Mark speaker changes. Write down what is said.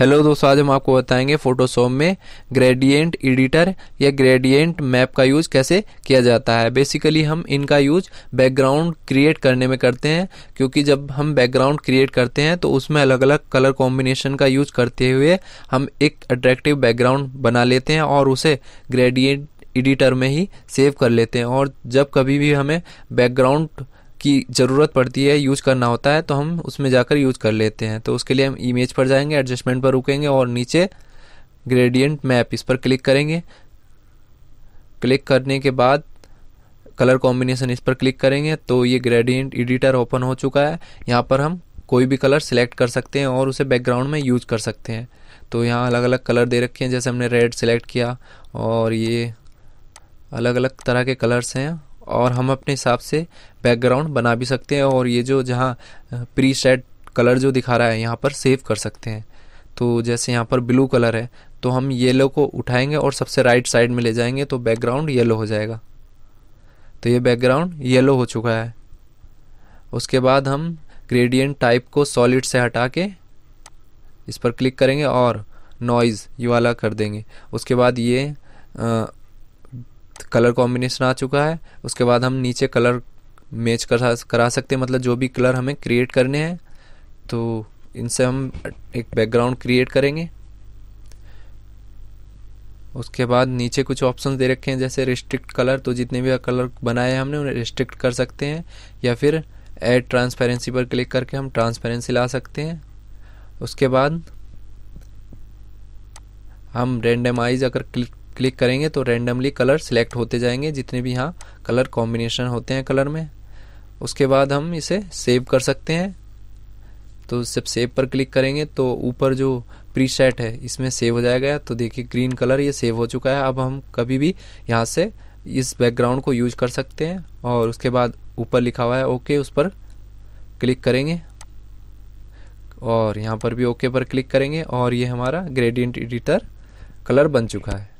Speaker 1: hello दोस्तों आज हम आपको बताएंगे फोटोशॉप में ग्रेडियंट एडिटर या ग्रेडियंट मैप का यूज़ कैसे किया जाता है बेसिकली हम इनका यूज़ बैकग्राउंड क्रिएट करने में करते हैं क्योंकि जब हम बैकग्राउंड क्रिएट करते हैं तो उसमें अलग अलग कलर कॉम्बिनेशन का यूज़ करते हुए हम एक अट्रैक्टिव बैकग्राउंड बना लेते हैं और उसे ग्रेडियंट एडिटर में ही सेव कर लेते हैं और जब कभी भी हमें बैकग्राउंड की ज़रूरत पड़ती है यूज़ करना होता है तो हम उसमें जाकर यूज़ कर लेते हैं तो उसके लिए हम इमेज पर जाएंगे एडजस्टमेंट पर रुकेंगे और नीचे ग्रेडियंट मैप इस पर क्लिक करेंगे क्लिक करने के बाद कलर कॉम्बिनेशन इस पर क्लिक करेंगे तो ये ग्रेडियंट एडिटर ओपन हो चुका है यहाँ पर हम कोई भी कलर सिलेक्ट कर सकते हैं और उसे बैकग्राउंड में यूज कर सकते हैं तो यहाँ अलग अलग कलर दे रखे हैं जैसे हमने रेड सेलेक्ट किया और ये अलग अलग तरह के कलर्स हैं और हम अपने हिसाब से बैकग्राउंड बना भी सकते हैं और ये जो जहाँ प्री सेट कलर जो दिखा रहा है यहाँ पर सेव कर सकते हैं तो जैसे यहाँ पर ब्लू कलर है तो हम येलो को उठाएंगे और सबसे राइट साइड में ले जाएंगे तो बैकग्राउंड येलो हो जाएगा तो ये बैकग्राउंड येलो हो चुका है उसके बाद हम ग्रेडियंट टाइप को सॉलिड से हटा के इस पर क्लिक करेंगे और नॉइज़ ये वाला कर देंगे उसके बाद ये आ, कलर कॉम्बिनेशन आ चुका है उसके बाद हम नीचे कलर मैच करा करा सकते हैं मतलब जो भी कलर हमें क्रिएट करने हैं तो इनसे हम एक बैकग्राउंड क्रिएट करेंगे उसके बाद नीचे कुछ ऑप्शन दे रखे हैं जैसे रिस्ट्रिक्ट कलर तो जितने भी कलर बनाए हैं हमने उन्हें रिस्ट्रिक्ट कर सकते हैं या फिर ऐड ट्रांसपेरेंसी पर क्लिक करके हम ट्रांसपेरेंसी ला सकते हैं उसके बाद हम रेंडमाइज अगर क्लिक क्लिक करेंगे तो रेंडमली कलर सिलेक्ट होते जाएंगे जितने भी यहाँ कलर कॉम्बिनेशन होते हैं कलर में उसके बाद हम इसे सेव कर सकते हैं तो जब सेव पर क्लिक करेंगे तो ऊपर जो प्रीसेट है इसमें सेव हो जाएगा तो देखिए ग्रीन कलर ये सेव हो चुका है अब हम कभी भी यहाँ से इस बैकग्राउंड को यूज कर सकते हैं और उसके बाद ऊपर लिखा हुआ है ओके उस पर क्लिक करेंगे और यहाँ पर भी ओके पर क्लिक करेंगे और ये हमारा ग्रेडियंट एडिटर कलर बन चुका है